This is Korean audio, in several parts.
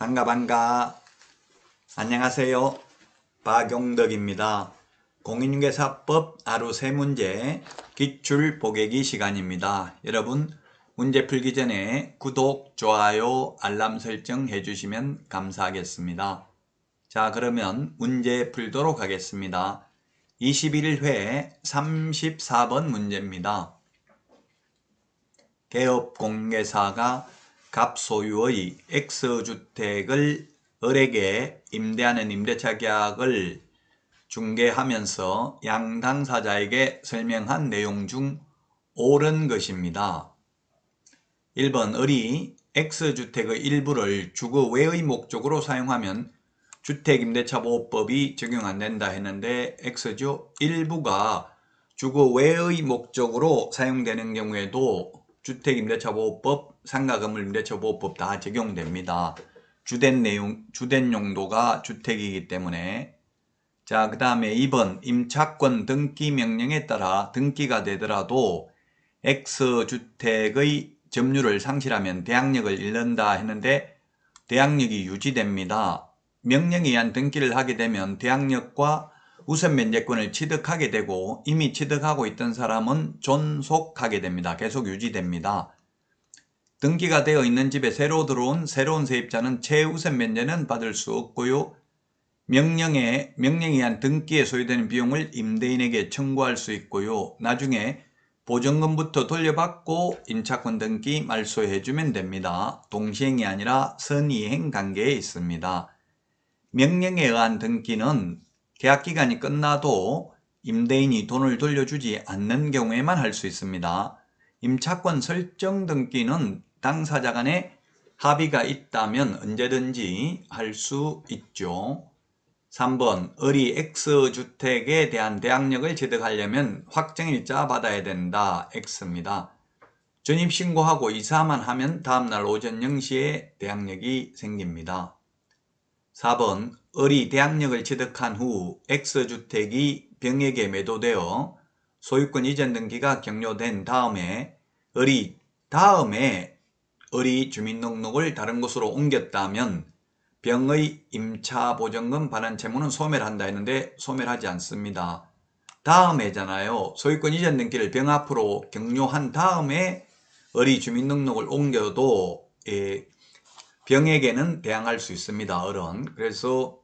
반가 반가 안녕하세요 박용덕입니다 공인중개사법 하루 세문제 기출 보객이 시간입니다 여러분 문제 풀기 전에 구독, 좋아요, 알람 설정 해주시면 감사하겠습니다 자 그러면 문제 풀도록 하겠습니다. 21회 34번 문제입니다. 개업공개사가 갑소유의 X주택을 을에게 임대하는 임대차 계약을 중개하면서 양 당사자에게 설명한 내용 중 옳은 것입니다. 1번 을이 X주택의 일부를 주거 외의 목적으로 사용하면 주택임대차보호법이 적용 안 된다 했는데 X죠. 일부가 주거 외의 목적으로 사용되는 경우에도 주택임대차보호법, 상가건물임대차보호법 다 적용됩니다. 주된 내용, 주된 용도가 주택이기 때문에 자, 그 다음에 2번 임차권 등기 명령에 따라 등기가 되더라도 X주택의 점유를 상실하면 대항력을 잃는다 했는데 대항력이 유지됩니다. 명령에 의한 등기를 하게 되면 대항력과 우선 면제권을 취득하게 되고 이미 취득하고 있던 사람은 존속하게 됩니다. 계속 유지됩니다. 등기가 되어 있는 집에 새로 들어온 새로운 세입자는 최우선 면제는 받을 수 없고요. 명령에, 명령에 의한 등기에 소요되는 비용을 임대인에게 청구할 수 있고요. 나중에 보증금부터 돌려받고 임차권 등기 말소해주면 됩니다. 동시행이 아니라 선이행 관계에 있습니다. 명령에 의한 등기는 계약 기간이 끝나도 임대인이 돈을 돌려주지 않는 경우에만 할 수 있습니다. 임차권 설정 등기는 당사자 간의 합의가 있다면 언제든지 할 수 있죠. 3번 을이 X주택에 대한 대항력을 취득하려면 확정일자 받아야 된다. X입니다. 전입신고하고 이사만 하면 다음날 오전 0시에 대항력이 생깁니다. 4번 을이 대항력을 취득한 후 X주택이 병에게 매도되어 소유권 이전 등기가 격려된 다음에 을이 다음에 을이 주민등록을 다른 곳으로 옮겼다면 병의 임차보증금 반환 채무는 소멸한다 했는데 소멸하지 않습니다. 다음에잖아요. 소유권 이전 등기를 병 앞으로 격려한 다음에 을이 주민등록을 옮겨도 예, 병에게는 대항할 수 있습니다. 어른. 그래서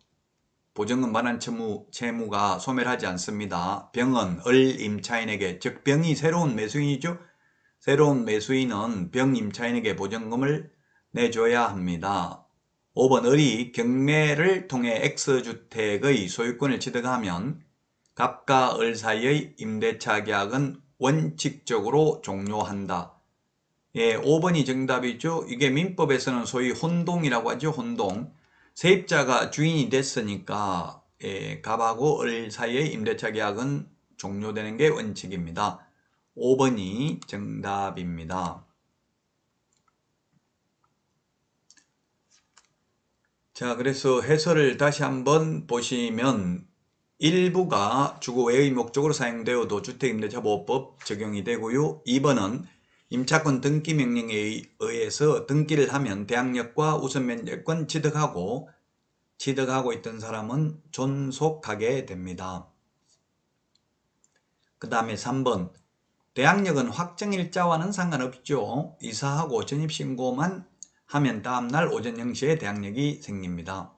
보증금 반환 채무, 채무가 소멸하지 않습니다. 병은 을 임차인에게 즉 병이 새로운 매수인이죠. 새로운 매수인은 병 임차인에게 보증금을 내줘야 합니다. 5번 을이 경매를 통해 X주택의 소유권을 취득하면 갑과 을 사이의 임대차 계약은 원칙적으로 종료한다. 예, 5번이 정답이죠. 이게 민법에서는 소위 혼동이라고 하죠. 혼동. 세입자가 주인이 됐으니까 예, 갑하고 을 사이의 임대차 계약은 종료되는 게 원칙입니다. 5번이 정답입니다. 자 그래서 해설을 다시 한번 보시면 일부가 주거 외의 목적으로 사용되어도 주택임대차보호법 적용이 되고요. 2번은 임차권 등기 명령에 의해서 등기를 하면 대항력과 우선면제권 취득하고 취득하고 있던 사람은 존속하게 됩니다. 그 다음에 3번 대항력은 확정일자와는 상관없죠. 이사하고 전입신고만 하면 다음날 오전 0시에 대항력이 생깁니다.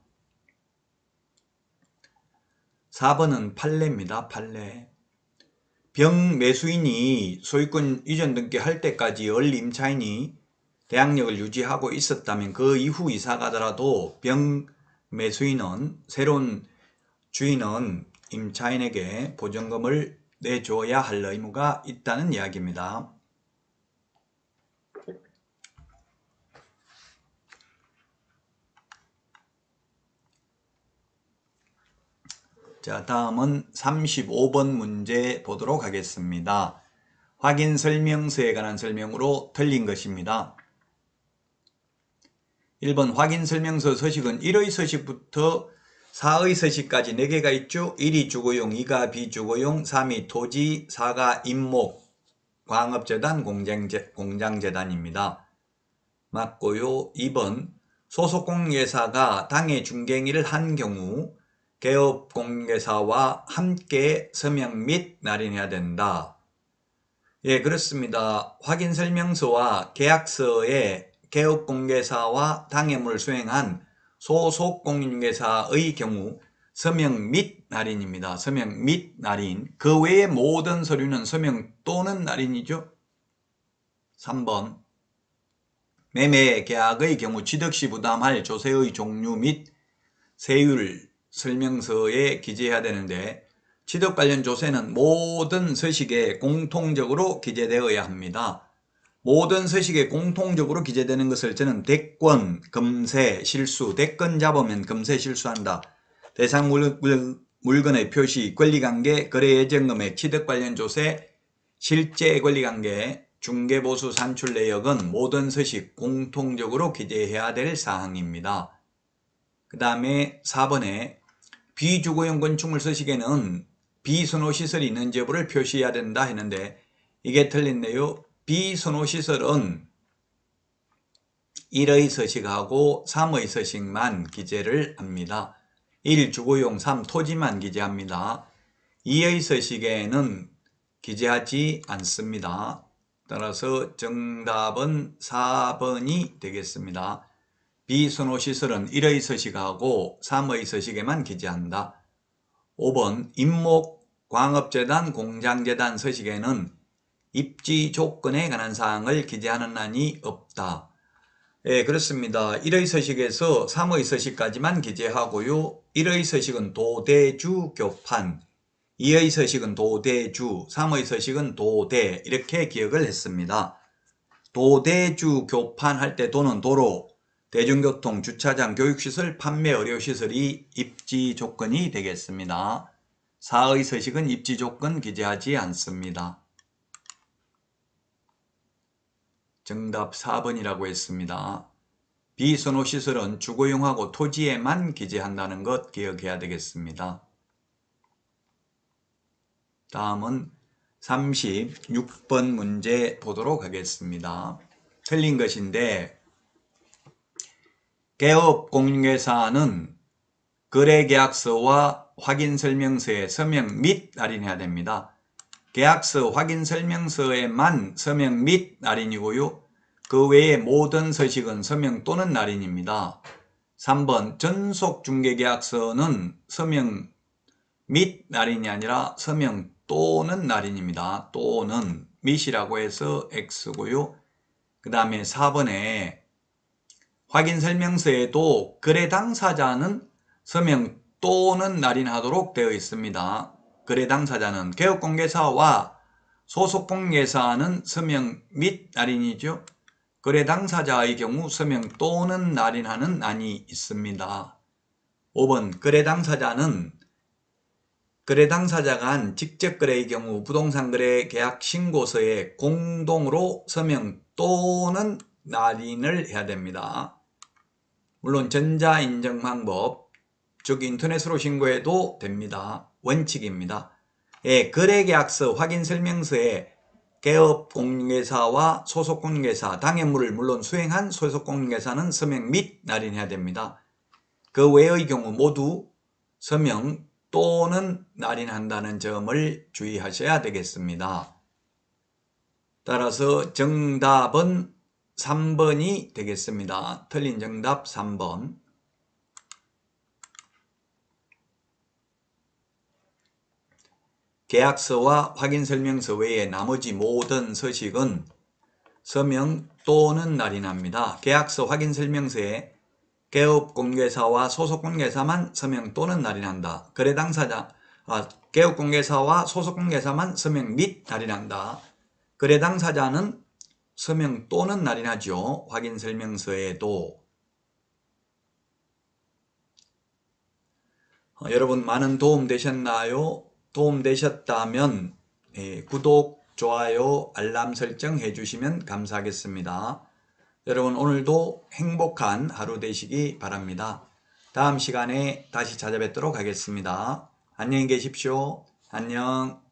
4번은 판례입니다. 판례. 병 매수인이 소유권 이전 등기 할 때까지 을 임차인이 대항력을 유지하고 있었다면 그 이후 이사 가더라도 병 매수인은 새로운 주인은 임차인에게 보증금을 내줘야 할 의무가 있다는 이야기입니다. 자, 다음은 35번 문제 보도록 하겠습니다. 확인 설명서에 관한 설명으로 틀린 것입니다. 1번 확인 설명서 서식은 1의 서식부터 4의 서식까지 4개가 있죠. 1이 주거용, 2가 비주거용, 3이 토지, 4가 임목, 광업재단, 공장재, 공장재단입니다. 맞고요. 2번 소속공예사가 당의 중갱이를 한 경우 개업공개사와 함께 서명 및 날인해야 된다. 예, 그렇습니다. 확인설명서와 계약서에 개업공개사와 당해물 수행한 소속공인중사의 경우 서명 및 날인입니다. 서명 및 날인. 그 외의 모든 서류는 서명 또는 날인이죠. 3번 매매 계약의 경우 취득시 부담할 조세의 종류 및 세율 설명서에 기재해야 되는데 취득 관련 조세는 모든 서식에 공통적으로 기재되어야 합니다. 모든 서식에 공통적으로 기재되는 것을 저는 대권, 금세, 실수, 대권 잡으면 금세 실수한다. 대상 물건의 표시, 권리관계, 거래예정금의 취득 관련 조세, 실제 권리관계, 중개보수 산출 내역은 모든 서식 공통적으로 기재해야 될 사항입니다. 그 다음에 4번에 비주거용 건축물 서식에는 비선호시설이 있는 지 여부를 표시해야 된다 했는데 이게 틀린데요. 비선호시설은 1의 서식하고 3의 서식만 기재를 합니다. 1. 주거용 3. 토지만 기재합니다. 2의 서식에는 기재하지 않습니다. 따라서 정답은 4번이 되겠습니다. 비순호시설은 1의 서식하고 3의 서식에만 기재한다. 5번 임목 광업재단 공장재단 서식에는 입지 조건에 관한 사항을 기재하는 안이 없다. 예, 그렇습니다. 1의 서식에서 3의 서식까지만 기재하고요. 1의 서식은 도대주 교판, 2의 서식은 도대주, 3의 서식은 도대 이렇게 기억을 했습니다. 도대주 교판 할 때 도는 도로, 대중교통, 주차장, 교육시설, 판매, 의료시설이 입지 조건이 되겠습니다. 사의 서식은 입지 조건 기재하지 않습니다. 정답 4번이라고 했습니다. 비선호시설은 주거용하고 토지에만 기재한다는 것 기억해야 되겠습니다. 다음은 36번 문제 보도록 하겠습니다. 틀린 것인데 개업 공인회사는 거래계약서와 확인설명서에 서명 및 날인해야 됩니다. 계약서 확인설명서에만 서명 및 날인이고요. 그외에 모든 서식은 서명 또는 날인입니다. 3번 전속중개계약서는 서명 및 날인이 아니라 서명 또는 날인입니다. 또는 밑이라고 해서 X고요. 그 다음에 4번에 확인 설명서에도 거래 당사자는 서명 또는 날인하도록 되어 있습니다. 거래 당사자는 개업공개사와 소속공개사는 서명 및 날인이죠. 거래 당사자의 경우 서명 또는 날인하는 난이 있습니다. 5번 거래 당사자는 거래 당사자 간 직접 거래의 경우 부동산 거래 계약 신고서에 공동으로 서명 또는 날인을 해야 됩니다. 물론 전자인증 방법, 즉 인터넷으로 신고해도 됩니다. 원칙입니다. 예, 거래계약서 확인 설명서에 개업 공개사와 소속 공개사 당해물을 물론 수행한 소속 공개사는 서명 및 날인해야 됩니다. 그 외의 경우 모두 서명 또는 날인한다는 점을 주의하셔야 되겠습니다. 따라서 정답은 3번이 되겠습니다. 틀린 정답 3번. 계약서와 확인설명서 외에 나머지 모든 서식은 서명 또는 날인합니다. 계약서 확인설명서에 개업공개사와 소속공개사만 서명 또는 날인한다. 거래 당사자, 아, 개업공개사와 소속공개사만 서명 및 날인한다. 거래 당사자는 서명 또는 날인하죠. 확인 설명서에도 어, 여러분 많은 도움 되셨나요? 도움 되셨다면 예, 구독, 좋아요, 알람 설정 해주시면 감사하겠습니다. 여러분 오늘도 행복한 하루 되시기 바랍니다. 다음 시간에 다시 찾아뵙도록 하겠습니다. 안녕히 계십시오. 안녕.